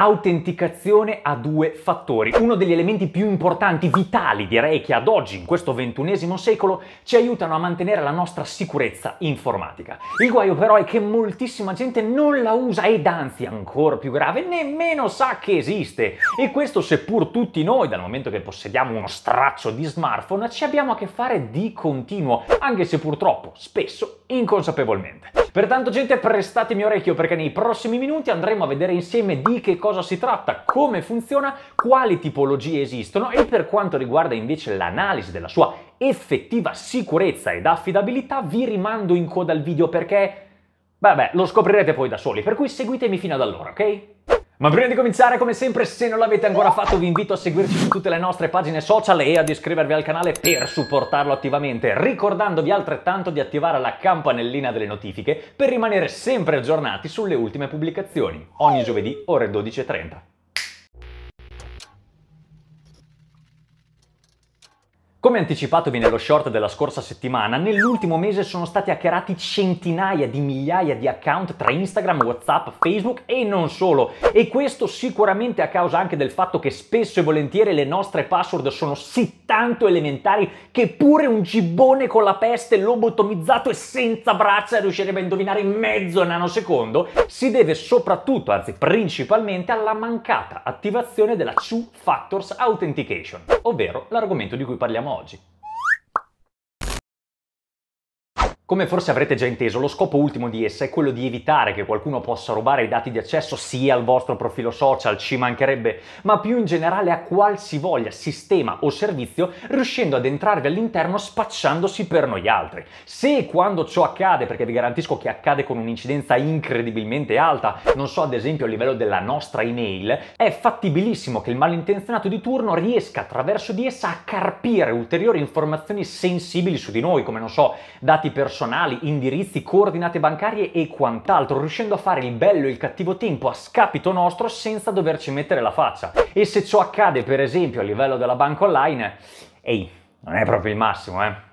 autenticazione a due fattori, uno degli elementi più importanti, vitali direi che ad oggi, in questo ventunesimo secolo, ci aiutano a mantenere la nostra sicurezza informatica. Il guaio però è che moltissima gente non la usa ed anzi, ancora più grave, nemmeno sa che esiste. E questo seppur tutti noi, dal momento che possediamo uno straccio di smartphone, ci abbiamo a che fare di continuo, anche se purtroppo, spesso, inconsapevolmente. Pertanto gente prestatemi orecchio perché nei prossimi minuti andremo a vedere insieme di che cosa si tratta, come funziona, quali tipologie esistono e per quanto riguarda invece l'analisi della sua effettiva sicurezza ed affidabilità vi rimando in coda al video perché... Vabbè, lo scoprirete poi da soli, per cui seguitemi fino ad allora, ok? Ma prima di cominciare, come sempre, se non l'avete ancora fatto, vi invito a seguirci su tutte le nostre pagine social e ad iscrivervi al canale per supportarlo attivamente, ricordandovi altrettanto di attivare la campanellina delle notifiche per rimanere sempre aggiornati sulle ultime pubblicazioni, ogni giovedì ore 12.30. Come anticipatovi nello short della scorsa settimana, nell'ultimo mese sono stati hackerati centinaia di migliaia di account tra Instagram, WhatsApp, Facebook e non solo. E questo sicuramente a causa anche del fatto che spesso e volentieri le nostre password sono sì tanto elementari che pure un gibbone con la peste lobotomizzato e senza braccia riuscirebbe a indovinare in mezzo nanosecondo, si deve soprattutto, anzi principalmente, alla mancata attivazione della Two Factors Authentication, ovvero l'argomento di cui parliamo oggi. Come forse avrete già inteso, lo scopo ultimo di essa è quello di evitare che qualcuno possa rubare i dati di accesso sia al vostro profilo social, ci mancherebbe, ma più in generale a qualsivoglia sistema o servizio, riuscendo ad entrarvi all'interno spacciandosi per noi altri. Se e quando ciò accade, perché vi garantisco che accade con un'incidenza incredibilmente alta, non so ad esempio a livello della nostra email, è fattibilissimo che il malintenzionato di turno riesca attraverso di essa a carpire ulteriori informazioni sensibili su di noi, come non so, dati personali personali, indirizzi, coordinate bancarie e quant'altro, riuscendo a fare il bello e il cattivo tempo a scapito nostro senza doverci mettere la faccia. E se ciò accade, per esempio, a livello della banca online, ehi, non è proprio il massimo, eh.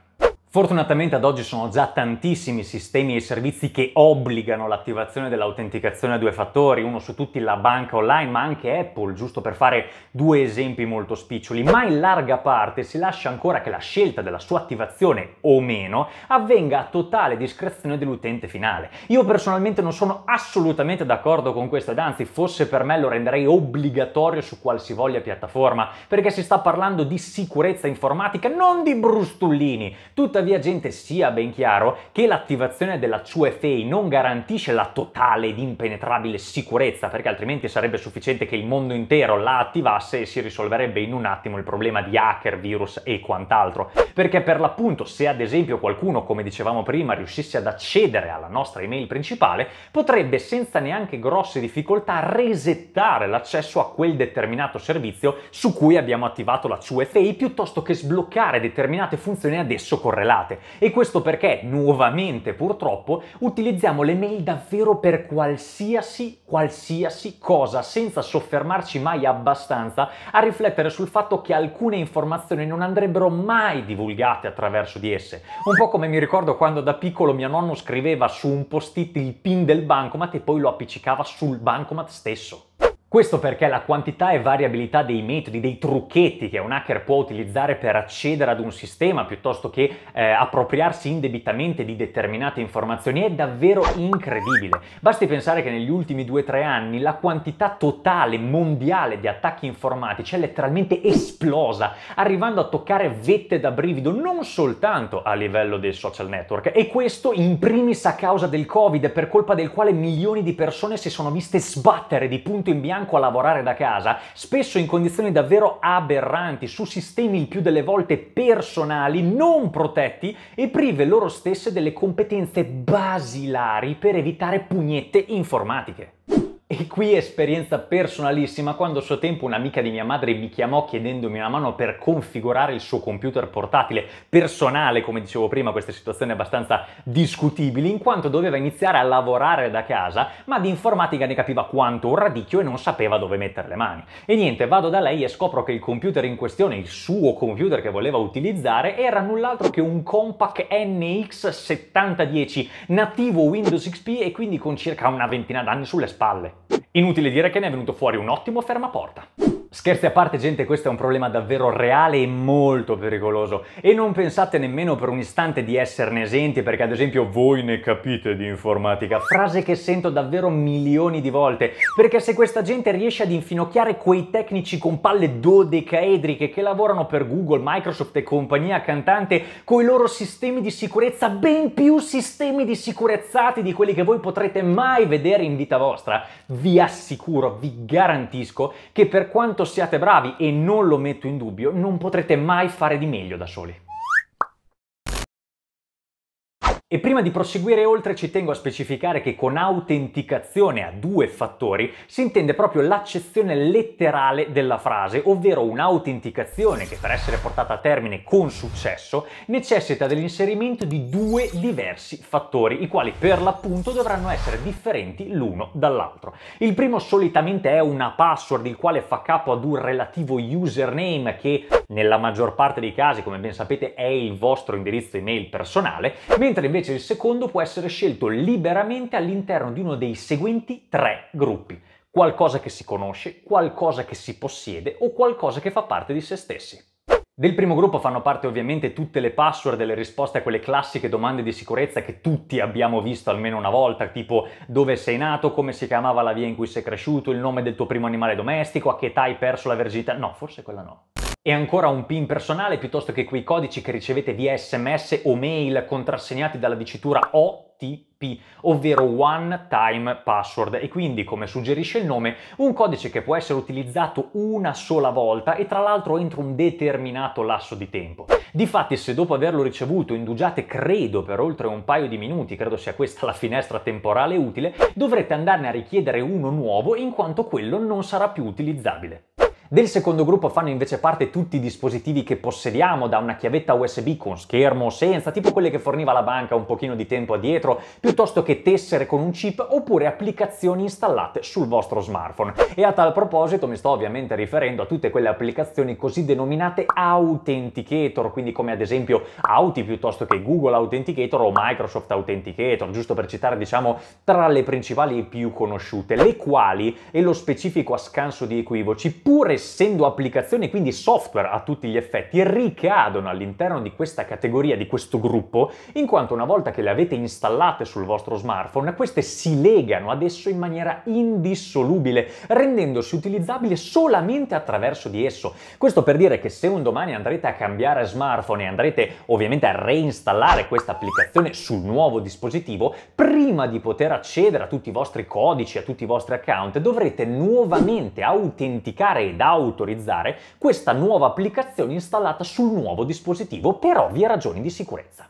Fortunatamente ad oggi sono già tantissimi i sistemi e i servizi che obbligano l'attivazione dell'autenticazione a due fattori, uno su tutti la banca online, ma anche Apple, giusto per fare due esempi molto spiccioli, ma in larga parte si lascia ancora che la scelta della sua attivazione o meno avvenga a totale discrezione dell'utente finale. Io personalmente non sono assolutamente d'accordo con questo ed anzi fosse per me lo renderei obbligatorio su qualsivoglia piattaforma, perché si sta parlando di sicurezza informatica, non di brustullini. Tuttavia Tuttavia, gente, sia ben chiaro che l'attivazione della CFA non garantisce la totale ed impenetrabile sicurezza, perché altrimenti sarebbe sufficiente che il mondo intero la attivasse e si risolverebbe in un attimo il problema di hacker, virus e quant'altro. Perché per l'appunto, se ad esempio qualcuno, come dicevamo prima, riuscisse ad accedere alla nostra email principale, potrebbe senza neanche grosse difficoltà resettare l'accesso a quel determinato servizio su cui abbiamo attivato la CFA piuttosto che sbloccare determinate funzioni ad esso correlate correlate. E questo perché, nuovamente purtroppo, utilizziamo le mail davvero per qualsiasi, qualsiasi cosa, senza soffermarci mai abbastanza a riflettere sul fatto che alcune informazioni non andrebbero mai divulgate attraverso di esse. Un po' come mi ricordo quando da piccolo mio nonno scriveva su un post-it il pin del bancomat e poi lo appiccicava sul bancomat stesso. Questo perché la quantità e variabilità dei metodi, dei trucchetti che un hacker può utilizzare per accedere ad un sistema piuttosto che eh, appropriarsi indebitamente di determinate informazioni è davvero incredibile. Basti pensare che negli ultimi 2-3 anni la quantità totale mondiale di attacchi informatici è letteralmente esplosa, arrivando a toccare vette da brivido non soltanto a livello dei social network e questo in primis a causa del Covid per colpa del quale milioni di persone si sono viste sbattere di punto in bianco fianco a lavorare da casa, spesso in condizioni davvero aberranti, su sistemi il più delle volte personali, non protetti e prive loro stesse delle competenze basilari per evitare pugnette informatiche. E qui esperienza personalissima, quando a suo tempo un'amica di mia madre mi chiamò chiedendomi una mano per configurare il suo computer portatile personale, come dicevo prima, queste situazioni abbastanza discutibili, in quanto doveva iniziare a lavorare da casa, ma di informatica ne capiva quanto un radicchio e non sapeva dove mettere le mani. E niente, vado da lei e scopro che il computer in questione, il suo computer che voleva utilizzare, era null'altro che un Compaq NX7010 nativo Windows XP e quindi con circa una ventina d'anni sulle spalle. Inutile dire che ne è venuto fuori un ottimo fermaporta. Scherzi a parte gente, questo è un problema davvero reale e molto pericoloso e non pensate nemmeno per un istante di esserne esenti perché ad esempio voi ne capite di informatica, frase che sento davvero milioni di volte, perché se questa gente riesce ad infinocchiare quei tecnici con palle dodecaedriche che lavorano per Google, Microsoft e compagnia cantante con i loro sistemi di sicurezza, ben più sistemi di sicurezza di quelli che voi potrete mai vedere in vita vostra, vi assicuro, vi garantisco che per quanto siate bravi, e non lo metto in dubbio, non potrete mai fare di meglio da soli. E prima di proseguire oltre ci tengo a specificare che con autenticazione a due fattori si intende proprio l'accezione letterale della frase, ovvero un'autenticazione che per essere portata a termine con successo necessita dell'inserimento di due diversi fattori, i quali per l'appunto dovranno essere differenti l'uno dall'altro. Il primo solitamente è una password il quale fa capo ad un relativo username che nella maggior parte dei casi, come ben sapete, è il vostro indirizzo email personale, mentre invece il secondo può essere scelto liberamente all'interno di uno dei seguenti tre gruppi. Qualcosa che si conosce, qualcosa che si possiede o qualcosa che fa parte di se stessi. Del primo gruppo fanno parte ovviamente tutte le password le risposte a quelle classiche domande di sicurezza che tutti abbiamo visto almeno una volta, tipo dove sei nato, come si chiamava la via in cui sei cresciuto, il nome del tuo primo animale domestico, a che età hai perso la verginità. No, forse quella no e ancora un PIN personale piuttosto che quei codici che ricevete via sms o mail contrassegnati dalla dicitura OTP, ovvero One Time Password, e quindi, come suggerisce il nome, un codice che può essere utilizzato una sola volta e tra l'altro entro un determinato lasso di tempo. Difatti, se dopo averlo ricevuto indugiate, credo, per oltre un paio di minuti, credo sia questa la finestra temporale utile, dovrete andarne a richiedere uno nuovo in quanto quello non sarà più utilizzabile. Del secondo gruppo fanno invece parte tutti i dispositivi che possediamo, da una chiavetta USB con schermo o senza, tipo quelle che forniva la banca un pochino di tempo addietro, piuttosto che tessere con un chip oppure applicazioni installate sul vostro smartphone. E a tal proposito mi sto ovviamente riferendo a tutte quelle applicazioni così denominate Authenticator, quindi come ad esempio Auti piuttosto che Google Authenticator o Microsoft Authenticator, giusto per citare diciamo tra le principali e più conosciute, le quali, e lo specifico a scanso di equivoci, pure essendo applicazioni, quindi software a tutti gli effetti, ricadono all'interno di questa categoria, di questo gruppo, in quanto una volta che le avete installate sul vostro smartphone, queste si legano ad esso in maniera indissolubile, rendendosi utilizzabile solamente attraverso di esso. Questo per dire che se un domani andrete a cambiare smartphone e andrete ovviamente a reinstallare questa applicazione sul nuovo dispositivo, prima di poter accedere a tutti i vostri codici, a tutti i vostri account, dovrete nuovamente autenticare e dare da autorizzare questa nuova applicazione installata sul nuovo dispositivo per ovvie ragioni di sicurezza.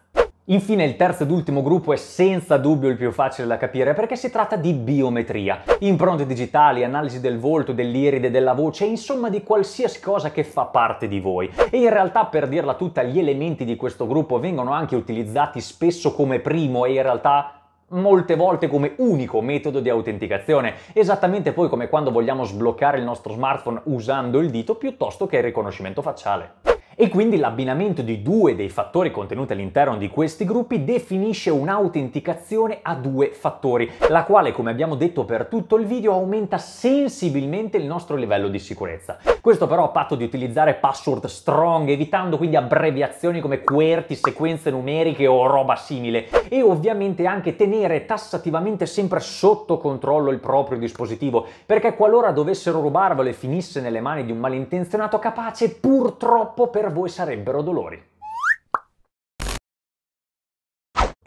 Infine il terzo ed ultimo gruppo è senza dubbio il più facile da capire perché si tratta di biometria. Impronte digitali, analisi del volto, dell'iride, della voce, insomma di qualsiasi cosa che fa parte di voi. E in realtà per dirla tutta gli elementi di questo gruppo vengono anche utilizzati spesso come primo e in realtà molte volte come unico metodo di autenticazione, esattamente poi come quando vogliamo sbloccare il nostro smartphone usando il dito piuttosto che il riconoscimento facciale. E quindi l'abbinamento di due dei fattori contenuti all'interno di questi gruppi definisce un'autenticazione a due fattori, la quale, come abbiamo detto per tutto il video, aumenta sensibilmente il nostro livello di sicurezza. Questo però a patto di utilizzare password strong, evitando quindi abbreviazioni come QWERTY, sequenze numeriche o roba simile, e ovviamente anche tenere tassativamente sempre sotto controllo il proprio dispositivo, perché qualora dovessero rubarvelo e finisse nelle mani di un malintenzionato capace, purtroppo per per voi sarebbero dolori.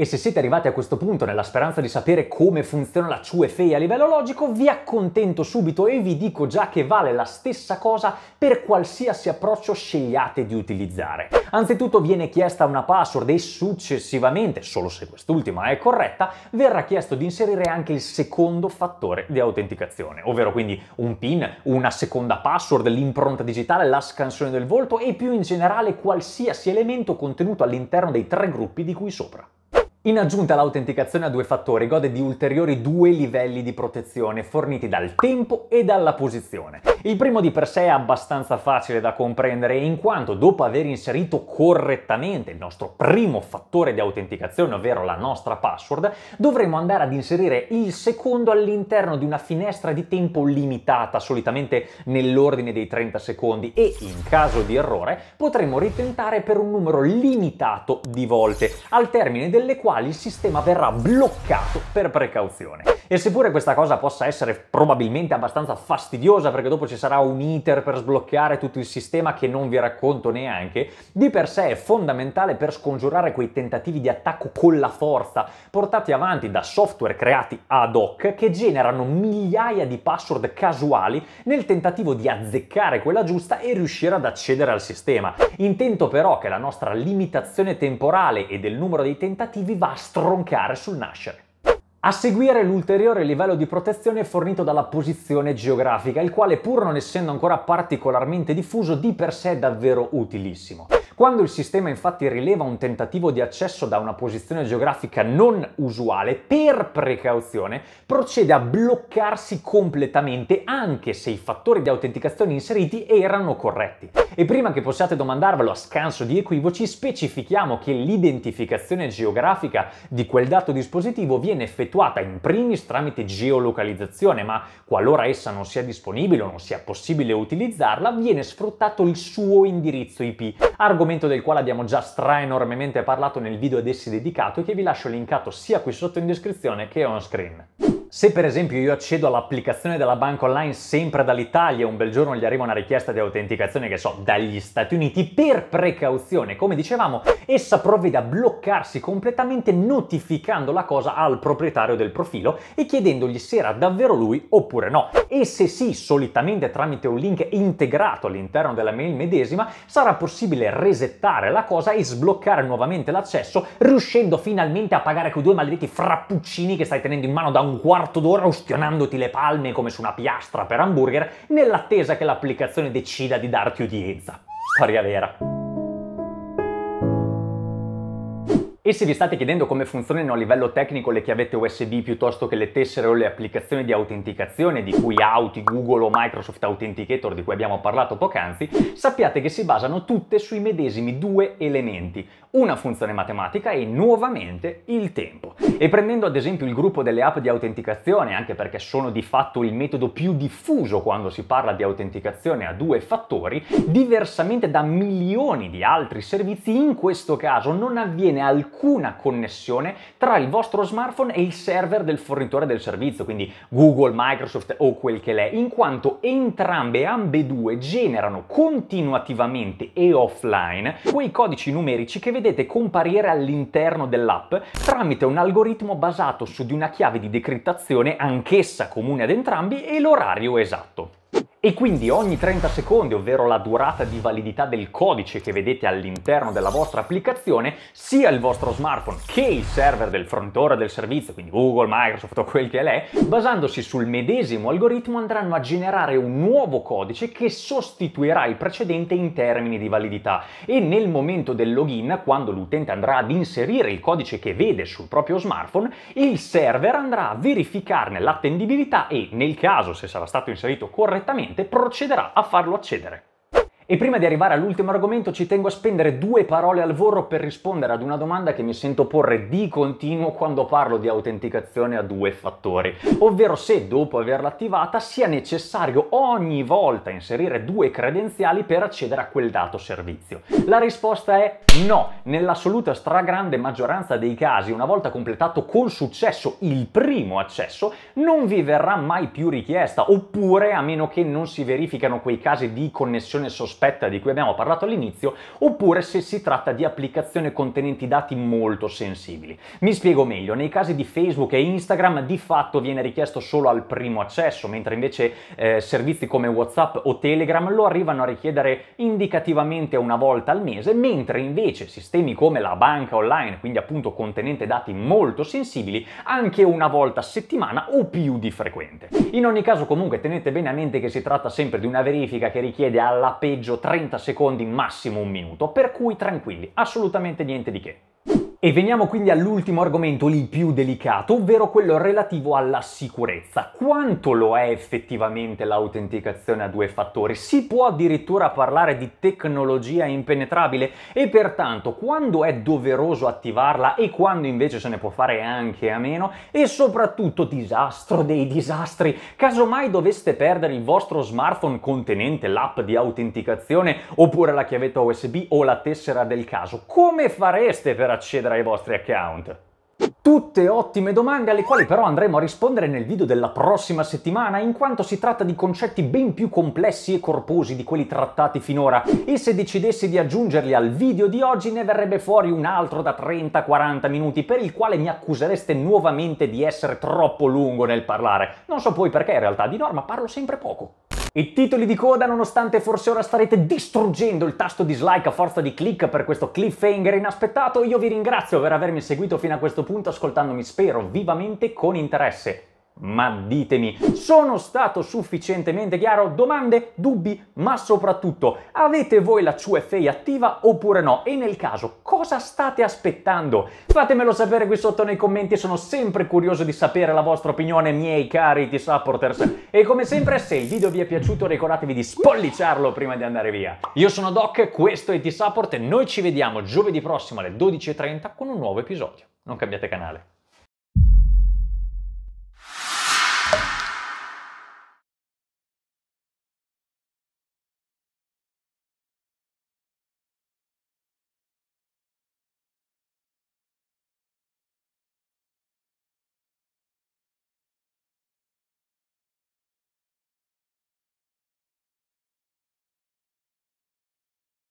E se siete arrivati a questo punto nella speranza di sapere come funziona la CUFE a livello logico, vi accontento subito e vi dico già che vale la stessa cosa per qualsiasi approccio scegliate di utilizzare. Anzitutto viene chiesta una password e successivamente, solo se quest'ultima è corretta, verrà chiesto di inserire anche il secondo fattore di autenticazione, ovvero quindi un PIN, una seconda password, l'impronta digitale, la scansione del volto e più in generale qualsiasi elemento contenuto all'interno dei tre gruppi di cui sopra. In aggiunta all'autenticazione a due fattori gode di ulteriori due livelli di protezione forniti dal tempo e dalla posizione. Il primo di per sé è abbastanza facile da comprendere in quanto dopo aver inserito correttamente il nostro primo fattore di autenticazione, ovvero la nostra password, dovremo andare ad inserire il secondo all'interno di una finestra di tempo limitata, solitamente nell'ordine dei 30 secondi e in caso di errore potremo ritentare per un numero limitato di volte, al termine delle quali quali il sistema verrà bloccato per precauzione. E seppure questa cosa possa essere probabilmente abbastanza fastidiosa perché dopo ci sarà un iter per sbloccare tutto il sistema che non vi racconto neanche, di per sé è fondamentale per scongiurare quei tentativi di attacco con la forza portati avanti da software creati ad hoc che generano migliaia di password casuali nel tentativo di azzeccare quella giusta e riuscire ad accedere al sistema. Intento però che la nostra limitazione temporale e del numero dei tentativi va a stroncare sul nascere. A seguire l'ulteriore livello di protezione fornito dalla posizione geografica, il quale pur non essendo ancora particolarmente diffuso di per sé è davvero utilissimo. Quando il sistema infatti rileva un tentativo di accesso da una posizione geografica non usuale, per precauzione procede a bloccarsi completamente anche se i fattori di autenticazione inseriti erano corretti. E prima che possiate domandarvelo a scanso di equivoci, specifichiamo che l'identificazione geografica di quel dato dispositivo viene effettuata in primis tramite geolocalizzazione, ma qualora essa non sia disponibile o non sia possibile utilizzarla, viene sfruttato il suo indirizzo IP, argomento del quale abbiamo già straenormemente parlato nel video ad essi dedicato e che vi lascio linkato sia qui sotto in descrizione che on screen. Se per esempio io accedo all'applicazione della banca online sempre dall'Italia e un bel giorno gli arriva una richiesta di autenticazione, che so, dagli Stati Uniti, per precauzione, come dicevamo, essa provvede a bloccarsi completamente notificando la cosa al proprietario del profilo e chiedendogli se era davvero lui oppure no. E se sì, solitamente tramite un link integrato all'interno della mail medesima, sarà possibile resettare la cosa e sbloccare nuovamente l'accesso, riuscendo finalmente a pagare quei due maledetti frappuccini che stai tenendo in mano da un quarto quarto d'ora ustionandoti le palme come su una piastra per hamburger nell'attesa che l'applicazione decida di darti udienza. Storia vera. E se vi state chiedendo come funzionano a livello tecnico le chiavette USB piuttosto che le tessere o le applicazioni di autenticazione di cui Auti, Google o Microsoft Authenticator di cui abbiamo parlato poc'anzi, sappiate che si basano tutte sui medesimi due elementi, una funzione matematica e nuovamente il tempo. E prendendo ad esempio il gruppo delle app di autenticazione, anche perché sono di fatto il metodo più diffuso quando si parla di autenticazione a due fattori, diversamente da milioni di altri servizi, in questo caso non avviene alcun alcuna connessione tra il vostro smartphone e il server del fornitore del servizio, quindi Google, Microsoft o quel che l'è, in quanto entrambe, ambedue generano continuativamente e offline quei codici numerici che vedete comparire all'interno dell'app tramite un algoritmo basato su di una chiave di decrittazione anch'essa comune ad entrambi e l'orario esatto e quindi ogni 30 secondi, ovvero la durata di validità del codice che vedete all'interno della vostra applicazione, sia il vostro smartphone che il server del frontore del servizio, quindi Google, Microsoft o quel che è, basandosi sul medesimo algoritmo andranno a generare un nuovo codice che sostituirà il precedente in termini di validità e nel momento del login, quando l'utente andrà ad inserire il codice che vede sul proprio smartphone, il server andrà a verificarne l'attendibilità e nel caso se sarà stato inserito correttamente procederà a farlo accedere. E prima di arrivare all'ultimo argomento ci tengo a spendere due parole al volo per rispondere ad una domanda che mi sento porre di continuo quando parlo di autenticazione a due fattori, ovvero se dopo averla attivata sia necessario ogni volta inserire due credenziali per accedere a quel dato servizio. La risposta è no, nell'assoluta stragrande maggioranza dei casi una volta completato con successo il primo accesso non vi verrà mai più richiesta, oppure a meno che non si verificano quei casi di connessione sospesa sospetta di cui abbiamo parlato all'inizio, oppure se si tratta di applicazioni contenenti dati molto sensibili. Mi spiego meglio, nei casi di Facebook e Instagram di fatto viene richiesto solo al primo accesso, mentre invece eh, servizi come WhatsApp o Telegram lo arrivano a richiedere indicativamente una volta al mese, mentre invece sistemi come la banca online, quindi appunto contenente dati molto sensibili, anche una volta a settimana o più di frequente. In ogni caso comunque tenete bene a mente che si tratta sempre di una verifica che richiede alla peggio parcheggio 30 secondi, massimo un minuto, per cui tranquilli, assolutamente niente di che. E veniamo quindi all'ultimo argomento il più delicato, ovvero quello relativo alla sicurezza. Quanto lo è effettivamente l'autenticazione a due fattori? Si può addirittura parlare di tecnologia impenetrabile e pertanto quando è doveroso attivarla e quando invece se ne può fare anche a meno e soprattutto disastro dei disastri. Casomai doveste perdere il vostro smartphone contenente l'app di autenticazione oppure la chiavetta USB o la tessera del caso, come fareste per accedere accedere ai vostri account? Tutte ottime domande alle quali però andremo a rispondere nel video della prossima settimana, in quanto si tratta di concetti ben più complessi e corposi di quelli trattati finora, e se decidessi di aggiungerli al video di oggi ne verrebbe fuori un altro da 30-40 minuti, per il quale mi accusereste nuovamente di essere troppo lungo nel parlare. Non so poi perché in realtà, di norma parlo sempre poco. I titoli di coda, nonostante forse ora starete distruggendo il tasto dislike a forza di click per questo cliffhanger inaspettato, io vi ringrazio per avermi seguito fino a questo punto ascoltandomi, spero, vivamente con interesse. Ma ditemi, sono stato sufficientemente chiaro? Domande, dubbi, ma soprattutto avete voi la QFA attiva oppure no? E nel caso, cosa state aspettando? Fatemelo sapere qui sotto nei commenti, sono sempre curioso di sapere la vostra opinione, miei cari T-Supporters. E come sempre, se il video vi è piaciuto ricordatevi di spolliciarlo prima di andare via. Io sono Doc, questo è T-Support e noi ci vediamo giovedì prossimo alle 12.30 con un nuovo episodio. Non cambiate canale.